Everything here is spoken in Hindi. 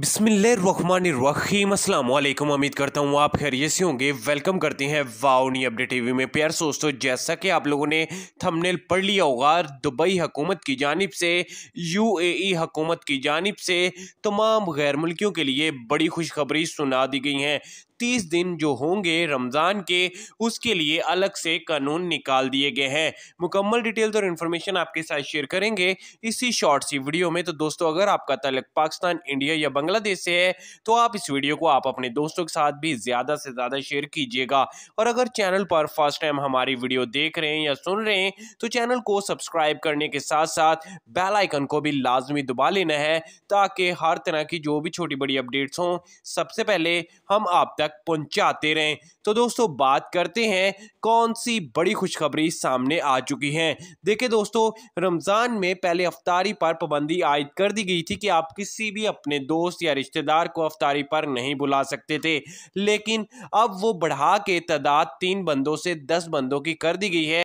बिस्मिल्लाम असल उम्मीद करता हूँ आप खैरियत से होंगे वेलकम करते हैं वाउनी अपडेट टीवी में प्यार दोस्तों जैसा कि आप लोगों ने थंबनेल पढ़ लिया होगा दुबई हकूमत की जानब से यूएई e हकूमत की जानब से तमाम गैर मुल्कियों के लिए बड़ी खुशखबरी सुना दी गई हैं तीस दिन जो होंगे रमज़ान के उसके लिए अलग से कानून निकाल दिए गए हैं मुकम्मल डिटेल्स और इन्फॉर्मेशन आपके साथ शेयर करेंगे इसी शॉर्ट सी वीडियो में तो दोस्तों अगर आपका तलक पाकिस्तान इंडिया या बांग्लादेश से है तो आप इस वीडियो को आप अपने दोस्तों के साथ भी ज़्यादा से ज़्यादा शेयर कीजिएगा और अगर चैनल पर फर्स्ट टाइम हमारी वीडियो देख रहे हैं या सुन रहे हैं तो चैनल को सब्सक्राइब करने के साथ साथ बेल आइकन को भी लाजमी दबा लेना है ताकि हर तरह की जो भी छोटी बड़ी अपडेट्स हों सबसे पहले हम आप तक तक पहुंचाते रहें तो दोस्तों बात करते हैं कौन सी बड़ी खुशखबरी सामने आ चुकी है देखिए दोस्तों रमज़ान में पहले अफ्तारी पर पाबंदी आयद कर दी गई थी कि आप किसी भी अपने दोस्त या रिश्तेदार को अफ्तारी पर नहीं बुला सकते थे लेकिन अब वो बढ़ा के तादाद तीन बंदों से दस बंदों की कर दी गई है